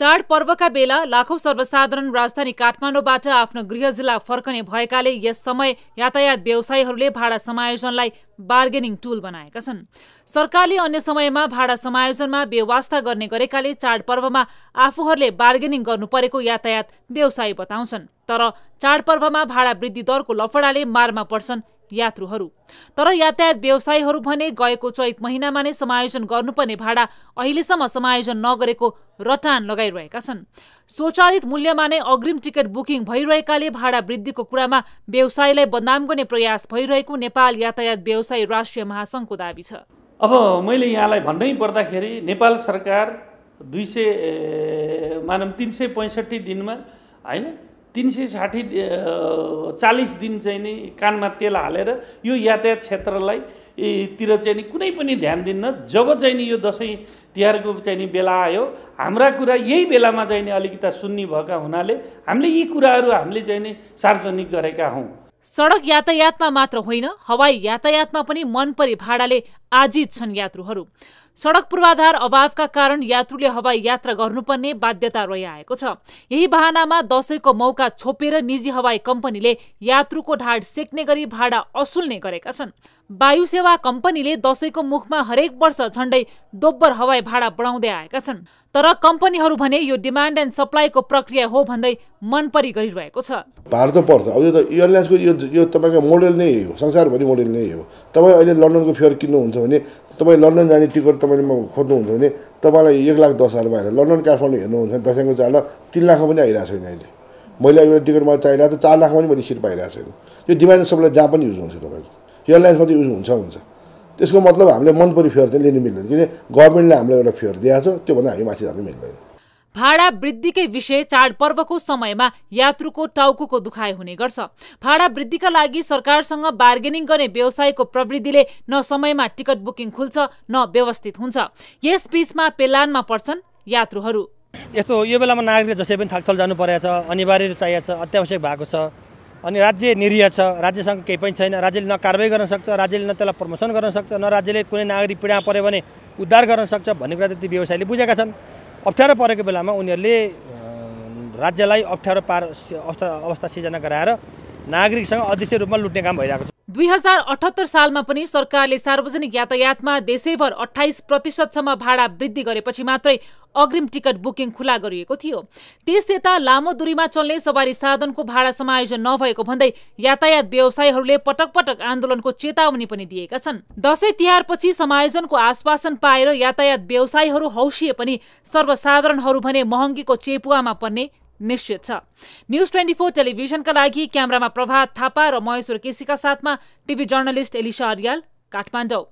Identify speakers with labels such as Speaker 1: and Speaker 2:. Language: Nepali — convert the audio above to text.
Speaker 1: चाडपर्वका बेला लाखौं सर्वसाधारण राजधानी काठमाडौँबाट आफ्नो गृह जिल्ला फर्कने भएकाले यस समय यातायात व्यवसायीहरूले भाडा समायोजनलाई बार्गेनिङ टुल बनाएका छन् सरकारले अन्य समयमा भाडा समायोजनमा व्यवस्था गर्ने गरेकाले चाडपर्वमा आफूहरूले बार्गेनिङ गर्नु परेको यातायात व्यवसायी बताउँछन् तर चाडपर्वमा भाडा वृद्धि दरको लफडाले मारमा पर्छन् यात्रुहरू तर यातायात व्यवसायीहरू भने गएको चैत महिनामा नै समायोजन गर्नुपर्ने भाडा अहिलेसम्म समायोजन नगरेको रटान लगाइरहेका छन् स्वचालित मूल्यमा नै अग्रिम टिकट बुकिङ भइरहेकाले भाडा वृद्धिको कुरामा व्यवसायलाई बदनाम गर्ने प्रयास भइरहेको नेपाल यातायात व्यवसाय राष्ट्रिय महासङ्घको दावी छ
Speaker 2: अब मैले यहाँलाई भन्नै पर्दाखेरि नेपाल सरकार दुई सय मानव तिन सय पैँसठी दिनमा होइन तिन सय साठी चालिस दिन चाहिँ नि कानमा तेल हालेर यो यातायात क्षेत्रलाई तिर चाहिँ नि कुनै पनि ध्यान दिन्न जब चाहिँ नि यो दसैँ तिहारको चाहिँ नि बेला आयो हाम्रा कुरा यही बेलामा चाहिँ नि अलिकता सुन्ने भएका हुनाले हामीले यी कुराहरू हामीले चाहिँ नि सार्वजनिक गरेका हौँ
Speaker 1: सडक यातायातमा मात्र होइन हवाई यातायातमा पनि मनपरी भाडाले आजित छन् यात्रुहरू सडक पूर्वाधार अभावका कारण यात्रुले हवाई यात्रा गर्नुपर्ने बाध्यता रहिआएको छ यही बहानामा दसैँको मौका छोपेर निजी हवाई कम्पनीले यात्रुको ढाड सेक्ने गरी भाडा असुल्ने गरेका छन् वायु सेवा कम्पनीले दसैँको मुखमा हरेक वर्ष झण्डै दोब्बर हवाई भाडा बढाउँदै आएका छन् तर कम्पनीहरू भने यो डिमान्ड एन्ड सप्लाईको प्रक्रिया हो भन्दै मनपरी गरिरहेको छ
Speaker 3: भाडा त पर्छ अब यो त एयरलाइन्सको यो यो तपाईँको मोडल नै हो संसारभरि मोडल नै हो तपाईँ अहिले लन्डनको फेयर किन्नुहुन्छ जानुहुन्छ भने तपाईँ लन्डन जाने टिकट तपाईँले म खोज्नुहुन्छ भने तपाईँलाई एक लाख दस हजारमा आएर लन्डन काठमाडौँ हेर्नुहुन्छ भने दसैँको चाडमा तिन लाखमा पनि आइरहेको छैन अहिले मैले एउटा टिकट मलाई चाहिरहेको छ चार लाखमा पनि मैले सिट पाइरहेको छैन यो डिमान्ड सबैलाई जहाँ पनि युज हुन्छ तपाईँको एयरलाइन्स एयरलाइन्समा त युज हुन्छ हुन्छ त्यसको मतलब हामीले मनपरि फेयर चाहिँ लिनु मिल्दैन किनभने गभर्मेन्टले हामीलाई एउटा फेयर दिएको छ त्योभन्दा हामी माथि जानु मिल्दैन
Speaker 1: भाडा वृद्धिकै विषय चाडपर्वको समयमा यात्रुको टाउको दुखाइ हुने गर्छ भाडा वृद्धिका लागि सरकारसँग बार्गेनिङ गर्ने व्यवसायको प्रवृत्तिले न समयमा टिकट बुकिङ खुल्छ न व्यवस्थित हुन्छ यस बिचमा पेलानमा पर्छन् यात्रुहरू
Speaker 4: यस्तो यो बेलामा नागरिक जसै पनि थाकथल जानु परेको छ अनिवार्य चाहिएको छ अत्यावश्यक भएको छ अनि राज्य निरीह छ राज्यसँग केही पनि छैन राज्यले न कारवाही गर्न सक्छ राज्यले न त्यसलाई प्रमोसन गर्न सक्छ न राज्यले कुनै नागरिक पीडा पऱ्यो भने उद्धार गर्न सक्छ भन्ने कुरा त व्यवसायले बुझेका छन् अप्ठ्यारो परेको बेलामा उनीहरूले राज्यलाई अप्ठ्यारो पार अवस्था अवस्था सिर्जना गराएर नागरिकसँग अदृश्य रूपमा लुट्ने काम भइरहेको छ
Speaker 1: दुई हजार अठहत्तर सालमा पनि सरकारले सार्वजनिक यातायातमा देशैभर अठाइस प्रतिशतसम्म भाडा वृद्धि गरेपछि मात्रै अग्रिम टिकट बुकिङ खुला गरिएको थियो त्यस यता लामो दूरीमा चल्ने सवारी साधनको भाडा समायोजन नभएको भन्दै यातायात व्यवसायीहरूले पटक पटक आन्दोलनको चेतावनी पनि दिएका छन् दसैँ तिहारपछि समायोजनको आश्वासन पाएर यातायात व्यवसायीहरू हौसिए पनि सर्वसाधारणहरू भने महँगीको चेपुवामा पर्ने निश्चित छ न्युज ट्वेन्टी फोर टेलिभिजनका लागि क्यामरामा प्रभात थापा र महेश्वर केसीका साथमा टिभी जर्नलिस्ट एलिसा अर्याल काठमाडौँ